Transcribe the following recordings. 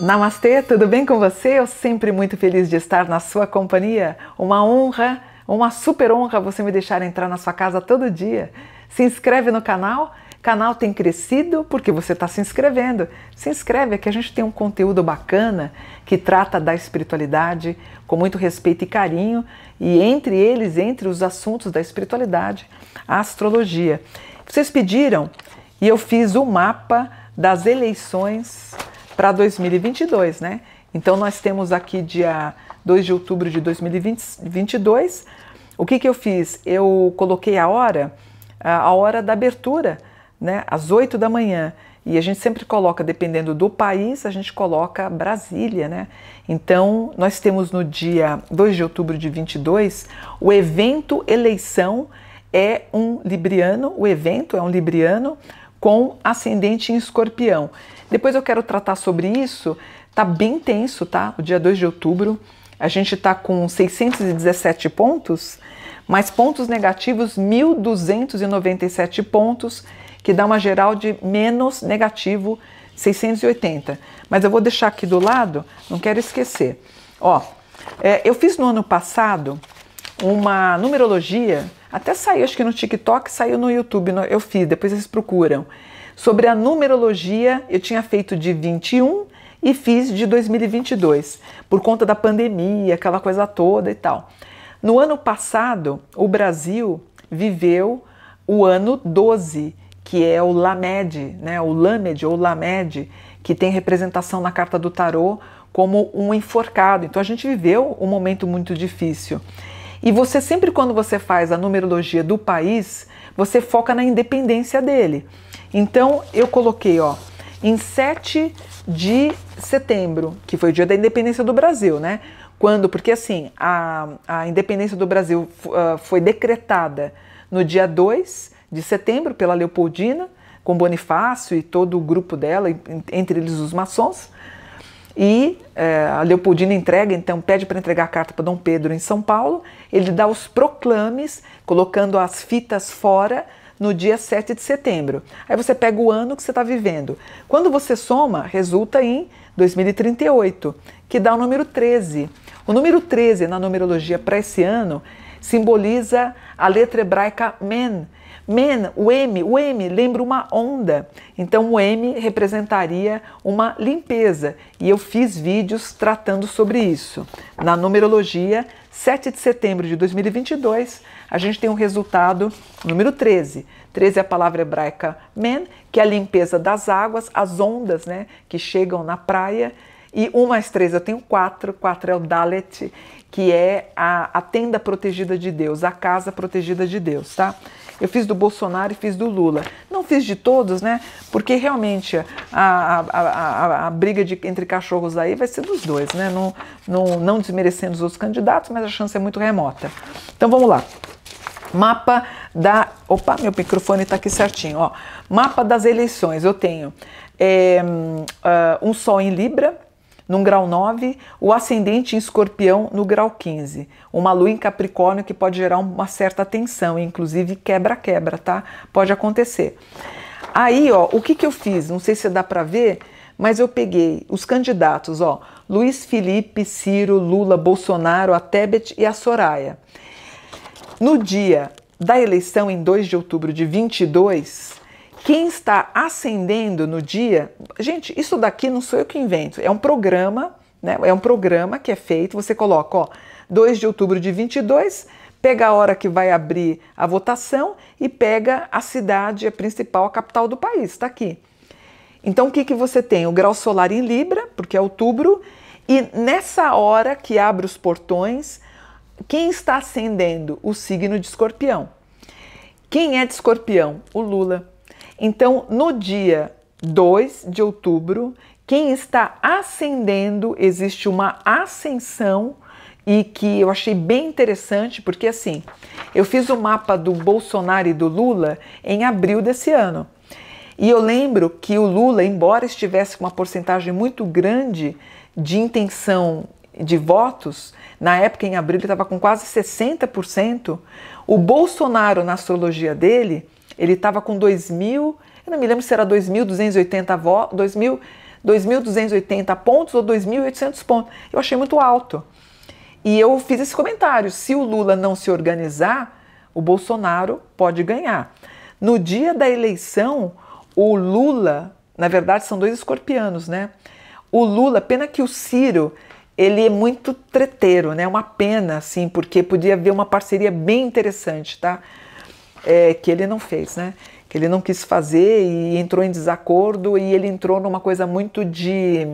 Namastê, tudo bem com você? Eu sempre muito feliz de estar na sua companhia. Uma honra, uma super honra você me deixar entrar na sua casa todo dia. Se inscreve no canal canal tem crescido porque você está se inscrevendo. Se inscreve, é que a gente tem um conteúdo bacana que trata da espiritualidade com muito respeito e carinho, e entre eles, entre os assuntos da espiritualidade, a astrologia. Vocês pediram e eu fiz o mapa das eleições para 2022, né? Então nós temos aqui dia 2 de outubro de 2022. O que, que eu fiz? Eu coloquei a hora, a hora da abertura né, às 8 da manhã. E a gente sempre coloca, dependendo do país, a gente coloca Brasília, né? Então, nós temos no dia 2 de outubro de 22 o evento eleição é um libriano, o evento é um libriano com ascendente em escorpião. Depois eu quero tratar sobre isso, tá bem tenso, tá? O dia 2 de outubro, a gente tá com 617 pontos, mais pontos negativos 1297 pontos que dá uma geral de menos negativo 680. Mas eu vou deixar aqui do lado, não quero esquecer. Ó, é, eu fiz no ano passado uma numerologia, até saiu, acho que no TikTok, saiu no YouTube, eu fiz, depois vocês procuram. Sobre a numerologia, eu tinha feito de 21 e fiz de 2022, por conta da pandemia, aquela coisa toda e tal. No ano passado, o Brasil viveu o ano 12 que é o Lamed, né, o Lamed ou Lamed, que tem representação na carta do tarô como um enforcado. Então a gente viveu um momento muito difícil. E você sempre quando você faz a numerologia do país, você foca na independência dele. Então eu coloquei, ó, em 7 de setembro, que foi o dia da independência do Brasil, né? Quando, porque assim, a, a independência do Brasil uh, foi decretada no dia 2 de setembro pela Leopoldina, com Bonifácio e todo o grupo dela, entre eles os maçons. E é, a Leopoldina entrega, então pede para entregar a carta para Dom Pedro em São Paulo. Ele dá os proclames, colocando as fitas fora no dia 7 de setembro. Aí você pega o ano que você está vivendo. Quando você soma, resulta em 2038, que dá o número 13. O número 13 na numerologia para esse ano simboliza a letra hebraica men. Men, o M, o M lembra uma onda. Então o M representaria uma limpeza. E eu fiz vídeos tratando sobre isso. Na numerologia, 7 de setembro de 2022, a gente tem um resultado número 13. 13 é a palavra hebraica men, que é a limpeza das águas, as ondas, né, que chegam na praia. E 1 mais 3 eu tenho 4, 4 é o Dalet que é a, a, tenda protegida de Deus, a casa protegida de Deus, tá? Eu fiz do Bolsonaro e fiz do Lula. Não fiz de todos, né? Porque realmente a, a, a, a briga de, entre cachorros aí vai ser dos dois, né? Não, não, não desmerecendo os outros candidatos, mas a chance é muito remota. Então vamos lá. Mapa da. Opa, meu microfone está aqui certinho. Ó. Mapa das eleições. Eu tenho é, um Sol em Libra, num grau 9, o ascendente em escorpião no grau 15. Uma lua em Capricórnio que pode gerar uma certa tensão, inclusive quebra-quebra, tá? Pode acontecer. Aí, ó, o que, que eu fiz? Não sei se dá para ver, mas eu peguei os candidatos, ó, Luiz Felipe, Ciro, Lula, Bolsonaro, a Tebet e a Soraya. No dia da eleição, em 2 de outubro de 22, quem está ascendendo no dia, gente, isso daqui não sou eu que invento, é um programa, né? É um programa que é feito, você coloca, ó, 2 de outubro de 22, pega a hora que vai abrir a votação e pega a cidade, a principal, a capital do país, está aqui. Então, o que, que você tem? O grau solar em Libra, porque é outubro, e nessa hora que abre os portões, quem está ascendendo? O signo de escorpião. Quem é de escorpião? O Lula. Então, no dia 2 de outubro, quem está ascendendo, existe uma ascensão e que eu achei bem interessante, porque assim, eu fiz o mapa do Bolsonaro e do Lula em abril desse ano. E eu lembro que o Lula, embora estivesse com uma porcentagem muito grande de intenção de votos, na época em abril ele estava com quase 60%, o Bolsonaro na astrologia dele ele estava com 2.000, eu não me lembro se era 2.280 vo, 2.280 pontos ou 2.800 pontos. Eu achei muito alto. E eu fiz esse comentário: se o Lula não se organizar, o Bolsonaro pode ganhar. No dia da eleição, o Lula, na verdade são dois escorpianos, né? O Lula, pena que o Ciro, ele é muito treteiro, né? Uma pena, assim, porque podia haver uma parceria bem interessante, tá? é, que ele não fez, né? Que ele não quis fazer e entrou em desacordo e ele entrou numa coisa muito de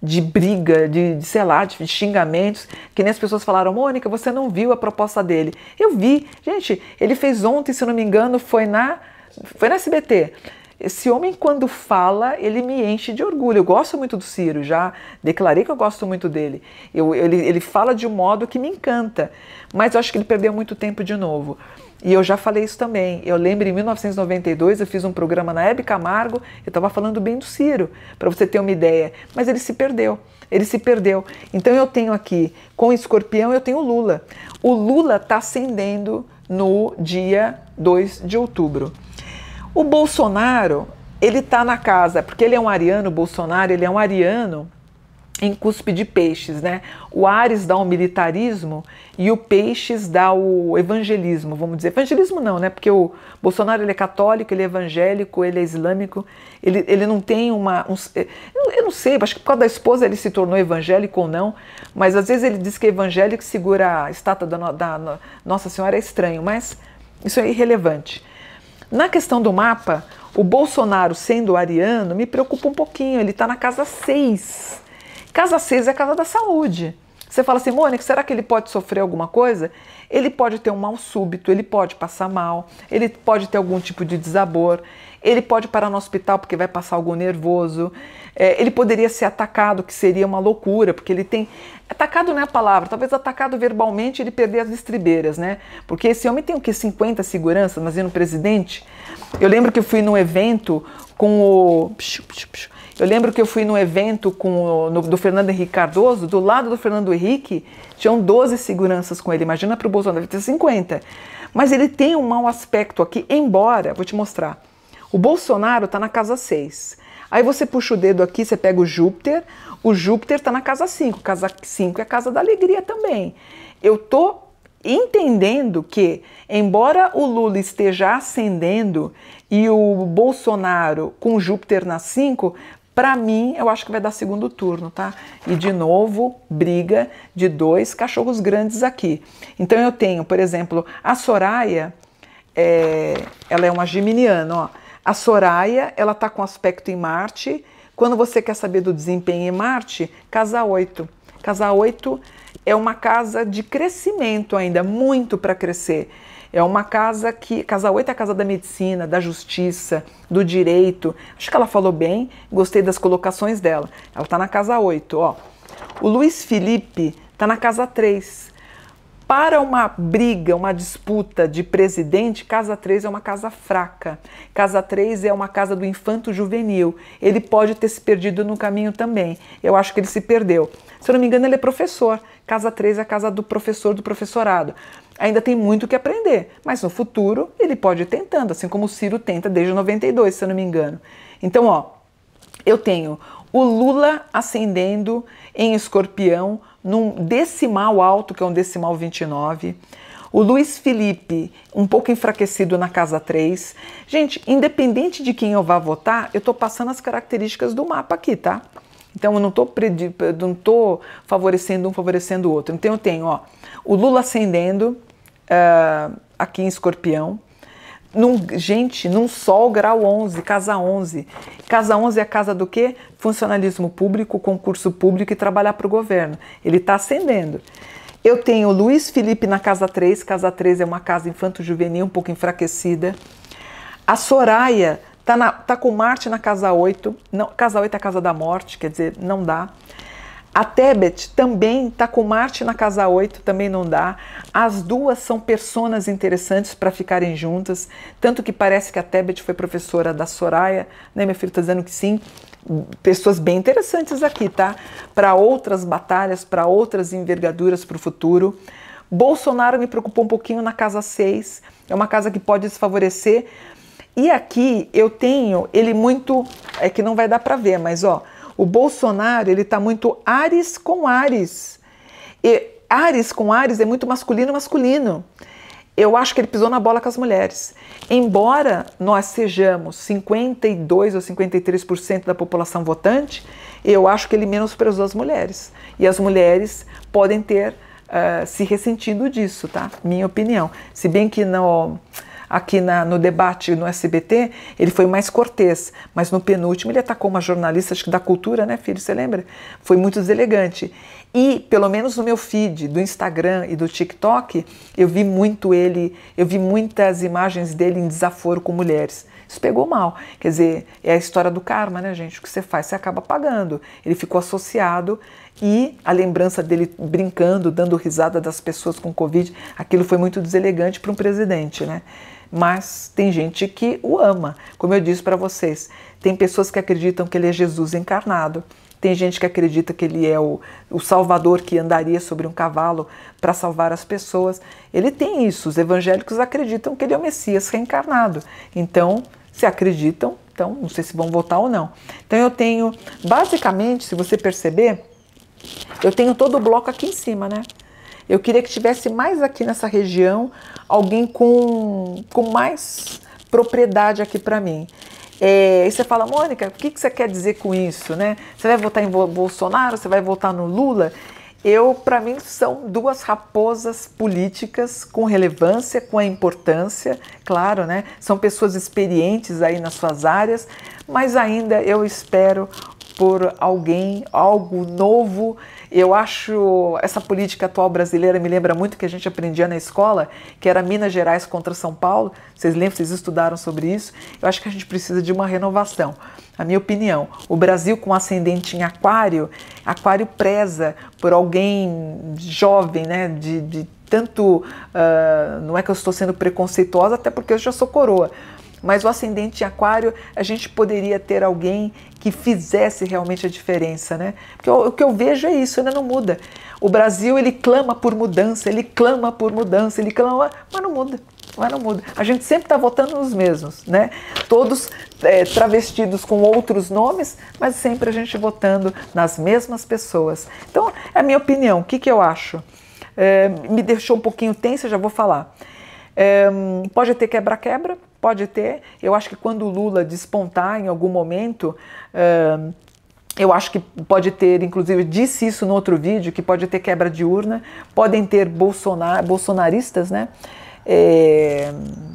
de briga, de, de sei lá, de xingamentos, que nem as pessoas falaram, Mônica, você não viu a proposta dele. Eu vi. Gente, ele fez ontem, se não me engano, foi na foi na SBT. Esse homem, quando fala, ele me enche de orgulho. Eu gosto muito do Ciro, já declarei que eu gosto muito dele. Eu, ele, ele fala de um modo que me encanta, mas eu acho que ele perdeu muito tempo de novo. E eu já falei isso também. Eu lembro em 1992 eu fiz um programa na Hebe Camargo, eu estava falando bem do Ciro, para você ter uma ideia. Mas ele se perdeu. Ele se perdeu. Então eu tenho aqui, com escorpião, eu tenho Lula. O Lula está ascendendo no dia 2 de outubro. O Bolsonaro, ele está na casa, porque ele é um ariano, o Bolsonaro, ele é um ariano em cuspe de peixes, né? O Ares dá o militarismo e o peixes dá o evangelismo, vamos dizer. Evangelismo não, né? Porque o Bolsonaro ele é católico, ele é evangélico, ele é islâmico, ele, ele não tem uma... Um, eh, eu não sei, acho que por causa da esposa ele se tornou evangélico ou não, mas às vezes ele diz que é evangélico segura a estátua da, da Nossa Senhora, é estranho, mas isso é irrelevante. Na questão do mapa, o Bolsonaro sendo ariano me preocupa um pouquinho, ele está na casa 6, Casa 6 é a casa da saúde. Você fala assim, Mônica, será que ele pode sofrer alguma coisa? Ele pode ter um mal súbito, ele pode passar mal, ele pode ter algum tipo de desabor, ele pode parar no hospital porque vai passar algo nervoso, é, ele poderia ser atacado, que seria uma loucura, porque ele tem. Atacado não é a palavra, talvez atacado verbalmente ele perder as estribeiras, né? Porque esse homem tem o que? 50 seguranças, mas no presidente. Eu lembro que eu fui num evento com o. Eu lembro que eu fui num evento com, no, do Fernando Henrique Cardoso, do lado do Fernando Henrique, tinham 12 seguranças com ele. Imagina para o Bolsonaro, ele 50. Mas ele tem um mau aspecto aqui, embora, vou te mostrar. O Bolsonaro está na casa 6. Aí você puxa o dedo aqui, você pega o Júpiter, o Júpiter está na casa 5. Casa 5 é a casa da alegria também. Eu tô entendendo que, embora o Lula esteja ascendendo e o Bolsonaro com Júpiter na 5, para mim, eu acho que vai dar segundo turno, tá? E de novo, briga de dois cachorros grandes aqui. Então eu tenho, por exemplo, a Soraya, é, ela é uma geminiana, ó. A Soraya, ela tá com aspecto em Marte. Quando você quer saber do desempenho em Marte, casa 8. Casa 8 é uma casa de crescimento ainda, muito para crescer. É uma casa que. Casa 8 é a casa da medicina, da justiça, do direito. Acho que ela falou bem, gostei das colocações dela. Ela está na casa 8, ó. O Luiz Felipe está na casa 3. Para uma briga, uma disputa de presidente, Casa 3 é uma casa fraca. Casa 3 é uma casa do infanto juvenil. Ele pode ter se perdido no caminho também. Eu acho que ele se perdeu. Se eu não me engano, ele é professor. Casa 3 é a casa do professor, do professorado ainda tem muito que aprender, mas no futuro ele pode ir tentando, assim como o Ciro tenta desde 92, se eu não me engano. Então, ó, eu tenho o Lula ascendendo em escorpião num decimal alto, que é um decimal 29. O Luiz Felipe, um pouco enfraquecido na casa 3. Gente, independente de quem eu vá votar, eu tô passando as características do mapa aqui, tá? Então eu não tô, não tô favorecendo um, favorecendo o outro. Então eu tenho, ó, o Lula ascendendo uh, aqui em Escorpião. Num, gente, num sol grau 11, casa 11. Casa 11 é a casa do quê? Funcionalismo público, concurso público e trabalhar para o governo. Ele está ascendendo. Eu tenho Luiz Felipe na casa 3, casa 3 é uma casa infanto-juvenil, um pouco enfraquecida. A Soraya está tá com Marte na casa 8, não, casa 8 é a casa da morte, quer dizer, não dá. A Tebet também está com Marte na casa 8, também não dá. As duas são personas interessantes para ficarem juntas, tanto que parece que a Tebet foi professora da Soraya, né? meu filho? está dizendo que sim. Pessoas bem interessantes aqui, tá? Para outras batalhas, para outras envergaduras para o futuro. Bolsonaro me preocupou um pouquinho na casa 6, é uma casa que pode desfavorecer. E aqui eu tenho ele muito. É que não vai dar para ver, mas ó o Bolsonaro, ele está muito Ares com Ares. E Ares com Ares é muito masculino masculino. Eu acho que ele pisou na bola com as mulheres. Embora nós sejamos 52 ou 53% da população votante, eu acho que ele menosprezou as mulheres. E as mulheres podem ter uh, se ressentido disso, tá? Minha opinião. Se bem que não aqui na, no debate no SBT, ele foi mais cortês, mas no penúltimo ele atacou uma jornalista acho que da cultura, né, filho? Você lembra? Foi muito deselegante. E, pelo menos no meu feed do Instagram e do TikTok, eu vi muito ele, eu vi muitas imagens dele em desaforo com mulheres. Isso pegou mal. Quer dizer, é a história do karma, né, gente? O que você faz, você acaba pagando. Ele ficou associado e a lembrança dele brincando, dando risada das pessoas com Covid, aquilo foi muito deselegante para um presidente, né? mas tem gente que o ama. Como eu disse para vocês, tem pessoas que acreditam que ele é Jesus encarnado, tem gente que acredita que ele é o, o salvador que andaria sobre um cavalo para salvar as pessoas. Ele tem isso. Os evangélicos acreditam que ele é o Messias reencarnado. Então, se acreditam, então não sei se vão votar ou não. Então, eu tenho, basicamente, se você perceber, eu tenho todo o bloco aqui em cima, né? Eu queria que tivesse mais aqui nessa região alguém com, com mais propriedade aqui para mim. É, e você fala, Mônica, o que, que você quer dizer com isso, né? Você vai votar em Bolsonaro? Você vai votar no Lula? Eu, para mim, são duas raposas políticas com relevância, com a importância, claro, né? São pessoas experientes aí nas suas áreas, mas ainda eu espero por alguém, algo novo eu acho essa política atual brasileira me lembra muito que a gente aprendia na escola, que era Minas Gerais contra São Paulo. Vocês lembram, vocês estudaram sobre isso? Eu acho que a gente precisa de uma renovação. A minha opinião, o Brasil com ascendente em Aquário, Aquário preza por alguém jovem, né, de, de tanto, uh, não é que eu estou sendo preconceituosa, até porque eu já sou coroa, mas o ascendente em aquário, a gente poderia ter alguém que fizesse realmente a diferença, né? Porque o, que eu vejo é isso, ainda né? não muda. O Brasil, ele clama por mudança, ele clama por mudança, ele clama, mas não muda. Mas não muda. A gente sempre está votando nos mesmos, né? Todos é, travestidos com outros nomes, mas sempre a gente votando nas mesmas pessoas. Então, é a minha opinião. O que, que eu acho? É, me deixou um pouquinho tensa, já vou falar. É, pode ter quebra-quebra, Pode ter. Eu acho que quando o Lula despontar em algum momento, uh, eu acho que pode ter, inclusive disse isso no outro vídeo, que pode ter quebra de urna, podem ter Bolsonar, bolsonaristas, né? É,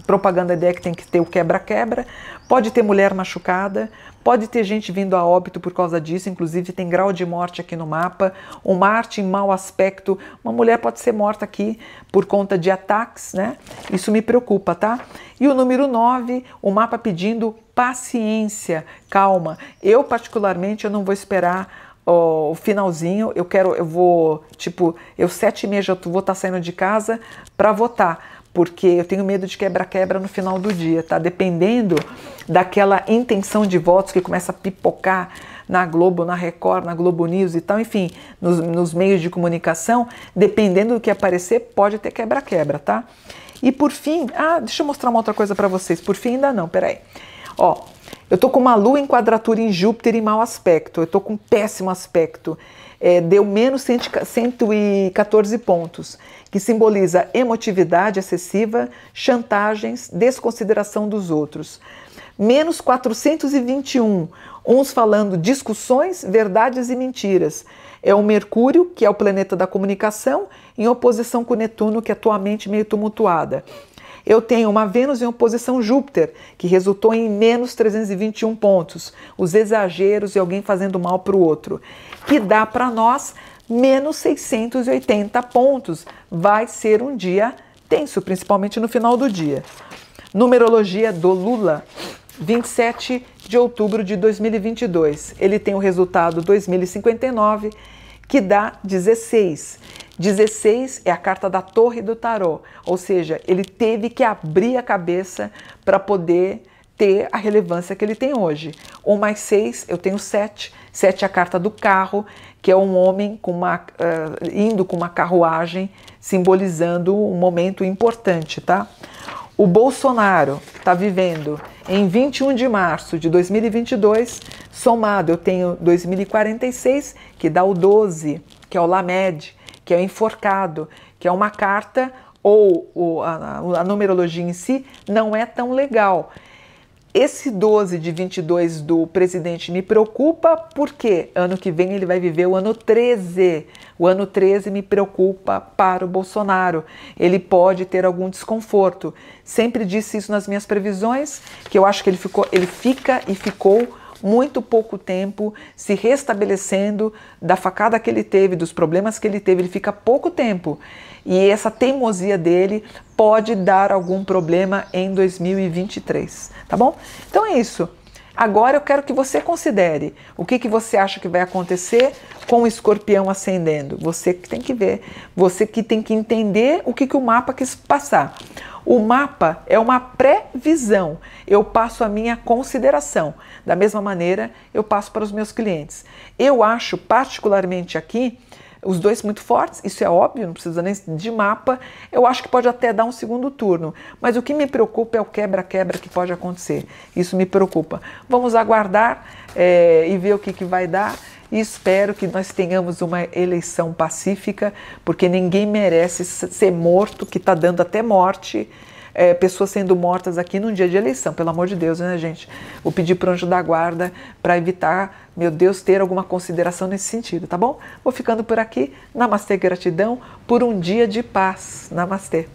propaganda ideia que tem que ter o quebra-quebra, Pode ter mulher machucada, pode ter gente vindo a óbito por causa disso, inclusive tem grau de morte aqui no mapa. O Marte em mau aspecto, uma mulher pode ser morta aqui por conta de ataques, né? Isso me preocupa, tá? E o número 9, o mapa pedindo paciência, calma. Eu particularmente eu não vou esperar o finalzinho, eu quero, eu vou, tipo, eu sete e meia já vou estar tá saindo de casa para votar porque eu tenho medo de quebra-quebra no final do dia, tá? Dependendo daquela intenção de votos que começa a pipocar na Globo, na Record, na Globo News e tal, enfim, nos, nos meios de comunicação, dependendo do que aparecer, pode ter quebra-quebra, tá? E por fim, ah, deixa eu mostrar uma outra coisa para vocês. Por fim, ainda não, peraí. Ó, eu tô com uma lua em quadratura em Júpiter e mau aspecto, eu tô com péssimo aspecto é, deu menos 114 pontos, que simboliza emotividade excessiva, chantagens, desconsideração dos outros. Menos 421, uns falando discussões, verdades e mentiras. É o Mercúrio, que é o planeta da comunicação, em oposição com Netuno, que é atualmente meio tumultuada eu tenho uma Vênus em oposição Júpiter, que resultou em menos 321 pontos, os exageros e alguém fazendo mal para o outro, que dá para nós menos 680 pontos. Vai ser um dia tenso, principalmente no final do dia. Numerologia do Lula, 27 de outubro de 2022. Ele tem o resultado 2059, que dá 16. 16 é a carta da Torre do Tarô, ou seja, ele teve que abrir a cabeça para poder ter a relevância que ele tem hoje. Um mais seis, eu tenho sete. Sete é a carta do carro, que é um homem com uma, uh, indo com uma carruagem, simbolizando um momento importante, tá? O Bolsonaro está vivendo em 21 de março de 2022, somado eu tenho 2046, que dá o 12, que é o Lamed, que é o enforcado, que é uma carta ou, a, a, numerologia em si não é tão legal. Esse 12 de 22 do presidente me preocupa porque ano que vem ele vai viver o ano 13. O ano 13 me preocupa para o Bolsonaro. Ele pode ter algum desconforto. Sempre disse isso nas minhas previsões, que eu acho que ele ficou, ele fica e ficou muito pouco tempo se restabelecendo da facada que ele teve, dos problemas que ele teve, ele fica pouco tempo. E essa teimosia dele pode dar algum problema em 2023, tá bom? Então é isso. Agora eu quero que você considere o que, que você acha que vai acontecer com o escorpião ascendendo. Você que tem que ver, você que tem que entender o que, que o mapa quis passar. O mapa é uma previsão. Eu passo a minha consideração. Da mesma maneira, eu passo para os meus clientes. Eu acho, particularmente aqui, os dois muito fortes, isso é óbvio, não precisa nem de mapa. Eu acho que pode até dar um segundo turno, mas o que me preocupa é o quebra-quebra que pode acontecer. Isso me preocupa. Vamos aguardar é, e ver o que, que vai dar e espero que nós tenhamos uma eleição pacífica, porque ninguém merece ser morto, que está dando até morte. É, pessoas sendo mortas aqui num dia de eleição, pelo amor de Deus, né, gente? Vou pedir para o anjo da guarda para evitar, meu Deus, ter alguma consideração nesse sentido, tá bom? Vou ficando por aqui. Namastê, gratidão por um dia de paz. Namastê.